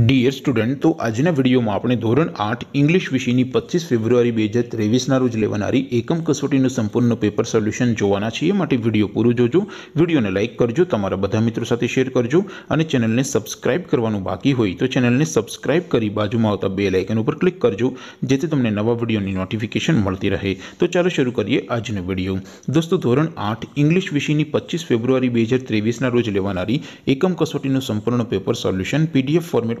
dear student તો આજના વિડીયોમાં આપણે ધોરણ આઠ ઇંગ્લિશ વિષયની પચીસ ફેબ્રુઆરી બે હજાર ત્રેવીસના રોજ લેવાનારી એકમ કસોટીનું સંપૂર્ણ પેપર સોલ્યુશન જોવાના છીએ માટે વિડીયો પૂરું જોજો વિડીયોને લાઇક કરજો તમારા બધા મિત્રો સાથે શેર કરજો અને ચેનલને સબસ્ક્રાઇબ કરવાનું બાકી હોય તો ચેનલને સબસ્ક્રાઇબ કરી બાજુમાં આવતા બે લાઇકન ઉપર ક્લિક કરજો જેથી તમને નવા વિડીયોની નોટિફિકેશન મળતી રહે તો ચાલો શરૂ કરીએ આજનો વિડીયો દોસ્તો ધોરણ આઠ ઇંગ્લિશ વિષયની પચીસ ફેબ્રુઆરી બે હજાર ત્રેવીસના રોજ લેવાનારી એકમ કસોટીનું સંપૂર્ણ પેપર સોલ્યુશન પીડીએફ ફોર્મેટ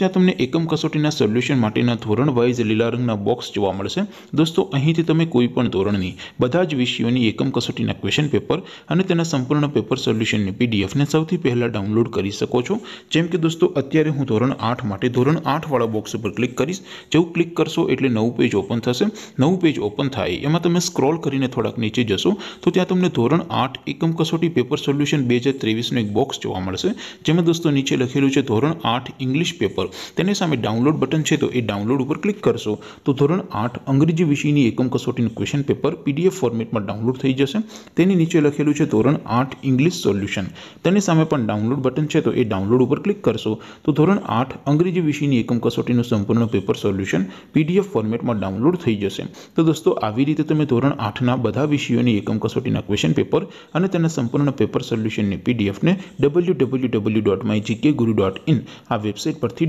ત્યાં તમને એકમ કસોટીના સોલ્યુશન માટેના ધોરણ વાઇઝ લેયરંગના બોક્સ જોવા મળશે દોસ્તો અહીંથી તમે કોઈ પણ ધોરણની બધા જ વિષયોની એકમ કસોટીના ક્વેશ્ચન પેપર અને તેના સંપૂર્ણ પેપર સોલ્યુશનની પીડીએફ ને સૌથી પહેલા ડાઉનલોડ કરી શકો છો જેમ કે દોસ્તો અત્યારે હું ધોરણ 8 માટે ધોરણ 8 વાળો બોક્સ પર ક્લિક કરીશ જેવું ક્લિક કરશો એટલે નવું પેજ ઓપન થશે નવું પેજ ઓપન થાય એમાં તમે સ્ક્રોલ કરીને થોડક નીચે જશો તો ત્યાં તમને ધોરણ 8 એકમ કસોટી પેપર સોલ્યુશન 2023 નો એક બોક્સ જોવા મળશે જેમ કે દોસ્તો નીચે લખેલું છે ધોરણ 8 ઇંગ્લિશ પેપર તને સામે ડાઉનલોડ બટન છે તો એ ડાઉનલોડ ઉપર ક્લિક કરશો તો ધોરણ 8 અંગ્રેજી વિષયની એકમ કસોટીનું ક્વેશ્ચન પેપર PDF ફોર્મેટમાં ડાઉનલોડ થઈ જશે તેની નીચે લખેલું છે ધોરણ 8 ઇંગ્લિશ સોલ્યુશન તેની સામે પણ ડાઉનલોડ બટન છે તો એ ડાઉનલોડ ઉપર ક્લિક કરશો તો ધોરણ 8 અંગ્રેજી વિષયની એકમ કસોટીનું સંપૂર્ણ પેપર સોલ્યુશન PDF ફોર્મેટમાં ડાઉનલોડ થઈ જશે તો દોસ્તો આવી રીતે તમે ધોરણ 8 ના બધા વિષયોની એકમ કસોટીના ક્વેશ્ચન પેપર અને તેના સંપૂર્ણના પેપર સોલ્યુશનને PDF ને www.mygkguru.in આ વેબસાઈટ પરથી